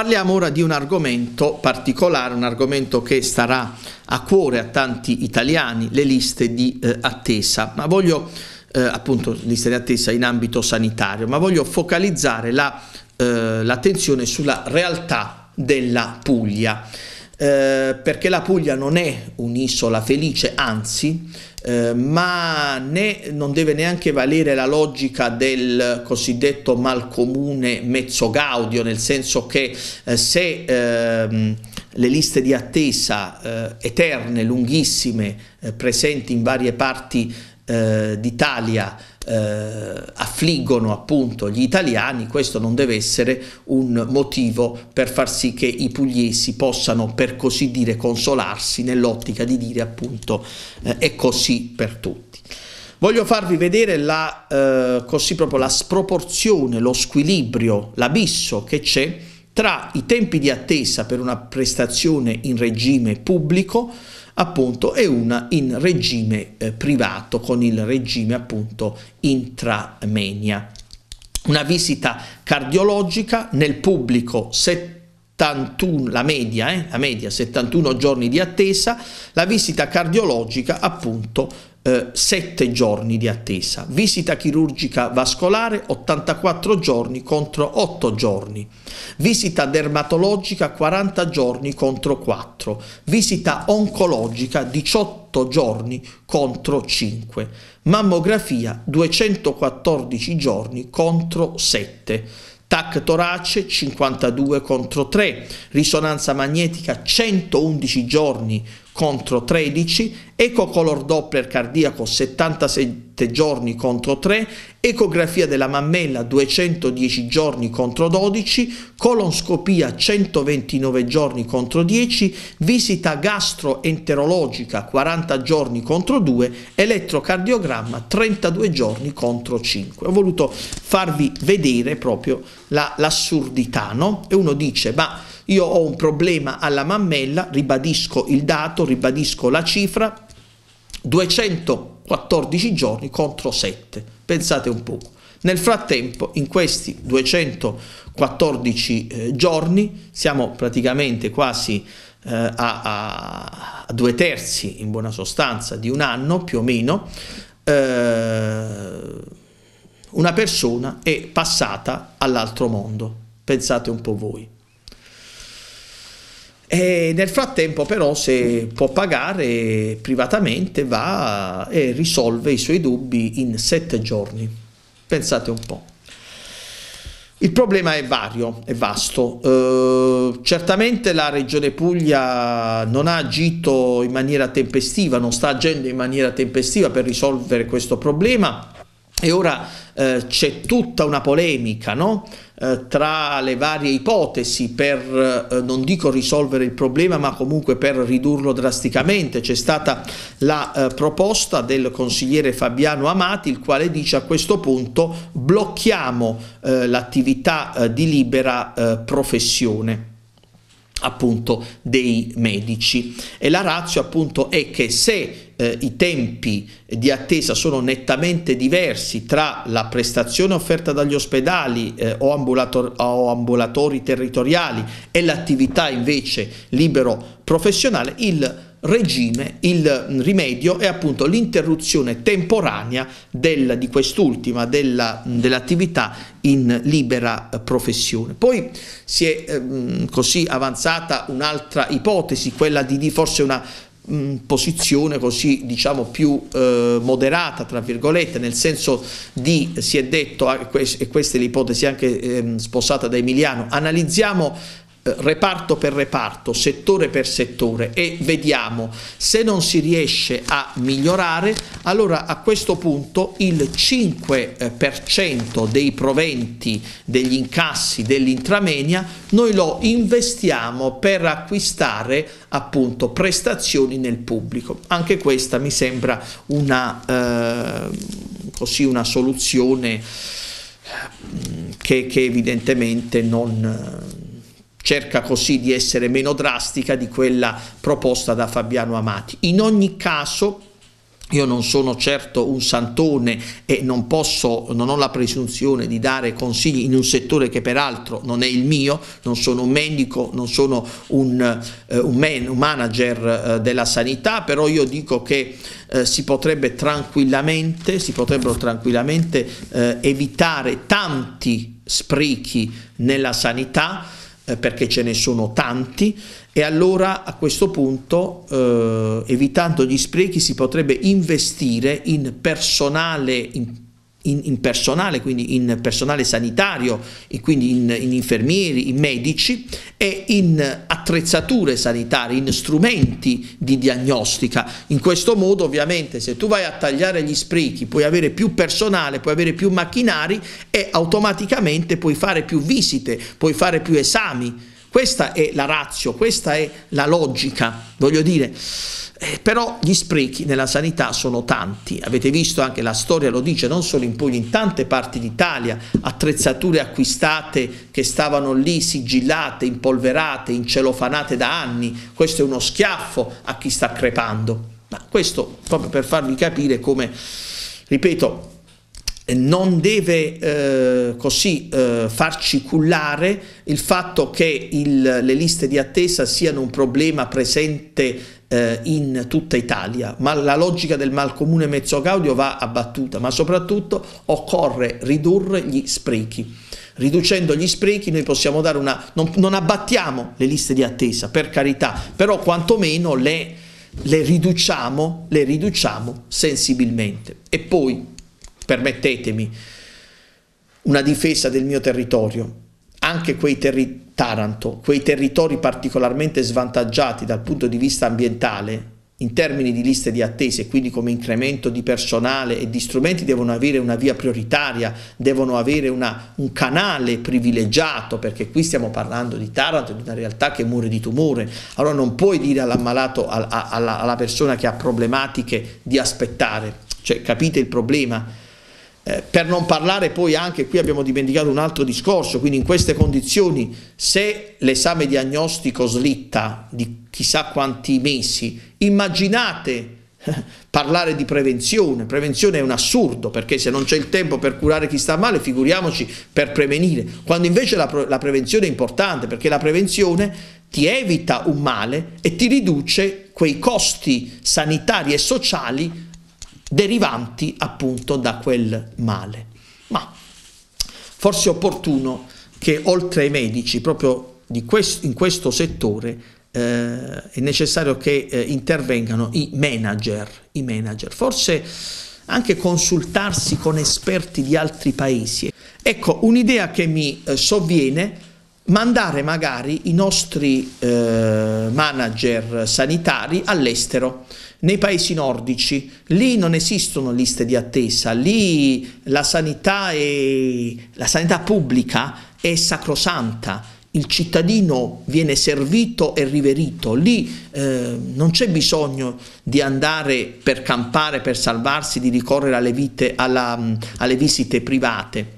Parliamo ora di un argomento particolare, un argomento che starà a cuore a tanti italiani, le liste di eh, attesa, ma voglio eh, appunto liste di attesa in ambito sanitario, ma voglio focalizzare l'attenzione la, eh, sulla realtà della Puglia. Eh, perché la Puglia non è un'isola felice, anzi, eh, ma né, non deve neanche valere la logica del cosiddetto malcomune mezzo gaudio, nel senso che eh, se ehm, le liste di attesa eh, eterne, lunghissime, eh, presenti in varie parti eh, d'Italia eh, affliggono appunto gli italiani, questo non deve essere un motivo per far sì che i pugliesi possano per così dire consolarsi nell'ottica di dire appunto eh, è così per tutti. Voglio farvi vedere la, eh, così proprio la sproporzione, lo squilibrio, l'abisso che c'è tra i tempi di attesa per una prestazione in regime pubblico appunto e una in regime eh, privato con il regime appunto intramenia. Una visita cardiologica nel pubblico 71, la media, eh, la media 71 giorni di attesa, la visita cardiologica appunto eh, 7 giorni di attesa, visita chirurgica vascolare 84 giorni contro 8 giorni, visita dermatologica 40 giorni contro 4, visita oncologica 18 giorni contro 5, mammografia 214 giorni contro 7, TAC torace 52 contro 3, risonanza magnetica 111 giorni contro 13 ecocolor Doppler cardiaco 77 giorni contro 3, ecografia della mammella 210 giorni contro 12, colonscopia 129 giorni contro 10, visita gastroenterologica 40 giorni contro 2, elettrocardiogramma 32 giorni contro 5. Ho voluto farvi vedere proprio l'assurdità, la, no? E uno dice, ma io ho un problema alla mammella, ribadisco il dato, ribadisco la cifra, 214 giorni contro 7. Pensate un po'. Nel frattempo, in questi 214 eh, giorni, siamo praticamente quasi eh, a, a, due terzi, in buona sostanza, di un anno più o meno, eh, una persona è passata all'altro mondo. Pensate un po' voi. E nel frattempo però se può pagare privatamente va e risolve i suoi dubbi in sette giorni. Pensate un po'. Il problema è vario, è vasto. Eh, certamente la Regione Puglia non ha agito in maniera tempestiva, non sta agendo in maniera tempestiva per risolvere questo problema e ora eh, c'è tutta una polemica no? eh, tra le varie ipotesi per, eh, non dico risolvere il problema, ma comunque per ridurlo drasticamente. C'è stata la eh, proposta del consigliere Fabiano Amati, il quale dice a questo punto blocchiamo eh, l'attività eh, di libera professione appunto dei medici e la razza appunto è che se eh, i tempi di attesa sono nettamente diversi tra la prestazione offerta dagli ospedali eh, o, ambulator o ambulatori territoriali e l'attività invece libero professionale, il regime, il mm, rimedio è appunto l'interruzione temporanea del, di quest'ultima, mm, dell'attività in libera eh, professione. Poi si è ehm, così avanzata un'altra ipotesi, quella di, di forse una Mm, posizione così diciamo più eh, moderata tra virgolette nel senso di eh, si è detto ah, e questa è l'ipotesi anche eh, sposata da Emiliano analizziamo reparto per reparto, settore per settore e vediamo se non si riesce a migliorare, allora a questo punto il 5% eh, dei proventi degli incassi dell'intramenia noi lo investiamo per acquistare appunto prestazioni nel pubblico. Anche questa mi sembra una, eh, così, una soluzione eh, che, che evidentemente non cerca così di essere meno drastica di quella proposta da Fabiano Amati. In ogni caso, io non sono certo un santone e non posso, non ho la presunzione di dare consigli in un settore che peraltro non è il mio, non sono un medico, non sono un, eh, un, man, un manager eh, della sanità, però io dico che eh, si, potrebbe tranquillamente, si potrebbero tranquillamente eh, evitare tanti sprechi nella sanità eh, perché ce ne sono tanti e allora a questo punto eh, evitando gli sprechi si potrebbe investire in personale in in, in, personale, quindi in personale sanitario, quindi in, in, infermieri, in medici e in attrezzature sanitarie, in strumenti di diagnostica. In questo modo ovviamente se tu vai a tagliare gli sprechi puoi avere più personale, puoi avere più macchinari e automaticamente puoi fare più visite, puoi fare più esami questa è la razio, questa è la logica, voglio dire. Eh, però gli sprechi nella sanità sono tanti, avete visto anche la storia lo dice, non solo in Puglia, in tante parti d'Italia, attrezzature acquistate che stavano lì sigillate, impolverate, incelofanate da anni, questo è uno schiaffo a chi sta crepando. Ma questo proprio per farvi capire come, ripeto, non deve eh, così eh, farci cullare il fatto che il, le liste di attesa siano un problema presente eh, in tutta Italia, ma la logica del malcomune mezzo gaudio va abbattuta, ma soprattutto occorre ridurre gli sprechi. Riducendo gli sprechi noi possiamo dare una... non, non abbattiamo le liste di attesa, per carità, però quantomeno le, le riduciamo, le riduciamo sensibilmente. E poi permettetemi, una difesa del mio territorio, anche quei territori Taranto, quei territori particolarmente svantaggiati dal punto di vista ambientale, in termini di liste di attese, quindi come incremento di personale e di strumenti, devono avere una via prioritaria, devono avere una, un canale privilegiato, perché qui stiamo parlando di Taranto, di una realtà che muore di tumore. Allora non puoi dire all'ammalato, alla, alla, alla persona che ha problematiche, di aspettare. Cioè, capite il problema? Eh, per non parlare poi anche, qui abbiamo dimenticato un altro discorso, quindi in queste condizioni se l'esame diagnostico slitta di chissà quanti mesi, immaginate eh, parlare di prevenzione, prevenzione è un assurdo perché se non c'è il tempo per curare chi sta male figuriamoci per prevenire, quando invece la, pre la prevenzione è importante perché la prevenzione ti evita un male e ti riduce quei costi sanitari e sociali derivanti appunto da quel male. Ma forse è opportuno che oltre ai medici, proprio questo, in questo settore, eh, è necessario che eh, intervengano i manager, i manager, forse anche consultarsi con esperti di altri paesi. Ecco, un'idea che mi eh, sovviene mandare magari i nostri eh, manager sanitari all'estero nei paesi nordici. Lì non esistono liste di attesa, lì la sanità, è, la sanità pubblica è sacrosanta il cittadino viene servito e riverito, lì eh, non c'è bisogno di andare per campare, per salvarsi, di ricorrere alle, vite, alla, alle visite private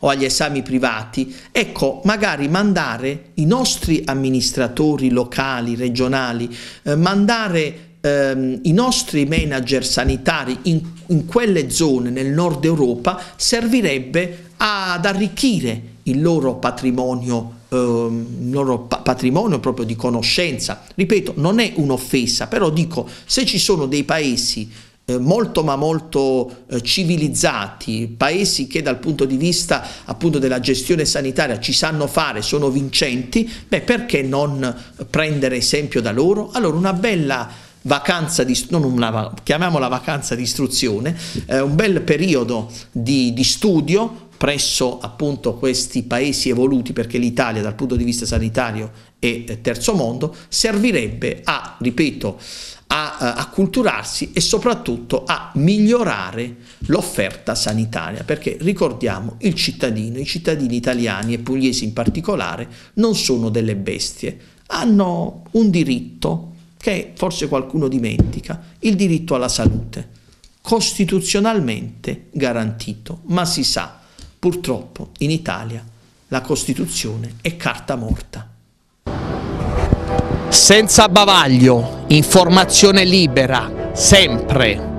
o agli esami privati, ecco, magari mandare i nostri amministratori locali, regionali, eh, mandare ehm, i nostri manager sanitari in, in quelle zone nel nord Europa servirebbe ad arricchire il loro patrimonio ehm, il loro patrimonio proprio di conoscenza. Ripeto, non è un'offesa, però dico, se ci sono dei paesi eh, molto ma molto eh, civilizzati, paesi che dal punto di vista appunto della gestione sanitaria ci sanno fare, sono vincenti, beh perché non prendere esempio da loro? Allora una bella vacanza di, non una, chiamiamola vacanza di istruzione, eh, un bel periodo di, di studio presso appunto questi paesi evoluti, perché l'Italia dal punto di vista sanitario è eh, terzo mondo, servirebbe a, ripeto, a eh, acculturarsi e soprattutto a migliorare l'offerta sanitaria, perché ricordiamo il cittadino, i cittadini italiani e pugliesi in particolare non sono delle bestie, hanno un diritto che forse qualcuno dimentica, il diritto alla salute, costituzionalmente garantito, ma si sa, purtroppo in Italia la Costituzione è carta morta. Senza bavaglio, informazione libera, sempre.